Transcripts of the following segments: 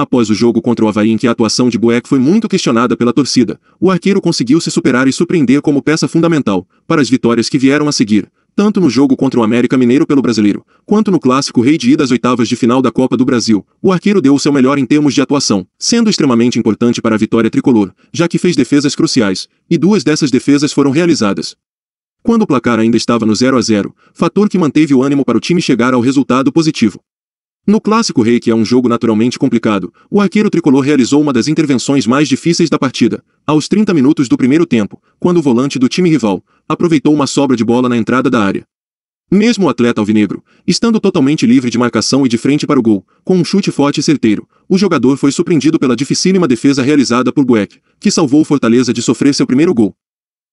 Após o jogo contra o Havaí em que a atuação de Bueck foi muito questionada pela torcida, o arqueiro conseguiu se superar e surpreender como peça fundamental, para as vitórias que vieram a seguir, tanto no jogo contra o América Mineiro pelo Brasileiro, quanto no clássico rei de ida às oitavas de final da Copa do Brasil, o arqueiro deu o seu melhor em termos de atuação, sendo extremamente importante para a vitória tricolor, já que fez defesas cruciais, e duas dessas defesas foram realizadas. Quando o placar ainda estava no 0 a 0, fator que manteve o ânimo para o time chegar ao resultado positivo. No clássico rei que é um jogo naturalmente complicado, o arqueiro tricolor realizou uma das intervenções mais difíceis da partida, aos 30 minutos do primeiro tempo, quando o volante do time rival aproveitou uma sobra de bola na entrada da área. Mesmo o atleta alvinegro, estando totalmente livre de marcação e de frente para o gol, com um chute forte e certeiro, o jogador foi surpreendido pela dificílima defesa realizada por Bueck, que salvou o Fortaleza de sofrer seu primeiro gol.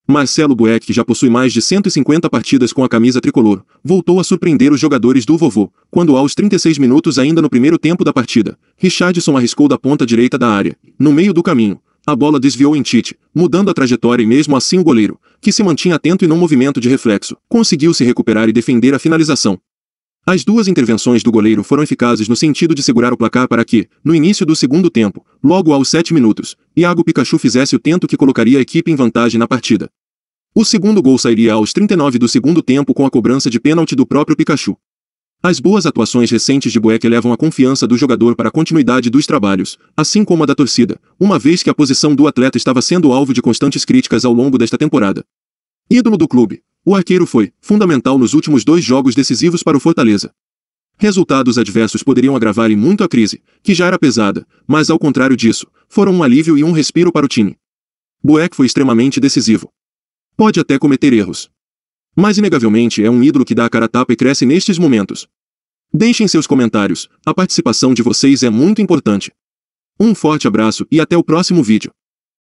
Marcelo Bueck, que já possui mais de 150 partidas com a camisa tricolor, voltou a surpreender os jogadores do vovô, quando aos 36 minutos ainda no primeiro tempo da partida, Richardson arriscou da ponta direita da área. No meio do caminho, a bola desviou em Tite, mudando a trajetória e mesmo assim o goleiro, que se mantinha atento e num movimento de reflexo, conseguiu se recuperar e defender a finalização. As duas intervenções do goleiro foram eficazes no sentido de segurar o placar para que, no início do segundo tempo, logo aos 7 minutos, Iago Pikachu fizesse o tento que colocaria a equipe em vantagem na partida. O segundo gol sairia aos 39 do segundo tempo com a cobrança de pênalti do próprio Pikachu. As boas atuações recentes de Boeck levam a confiança do jogador para a continuidade dos trabalhos, assim como a da torcida, uma vez que a posição do atleta estava sendo alvo de constantes críticas ao longo desta temporada. Ídolo do clube, o arqueiro foi fundamental nos últimos dois jogos decisivos para o Fortaleza. Resultados adversos poderiam agravar em muito a crise, que já era pesada, mas ao contrário disso, foram um alívio e um respiro para o time. Boeck foi extremamente decisivo. Pode até cometer erros. Mas inegavelmente é um ídolo que dá a cara tapa e cresce nestes momentos. Deixem seus comentários, a participação de vocês é muito importante. Um forte abraço e até o próximo vídeo.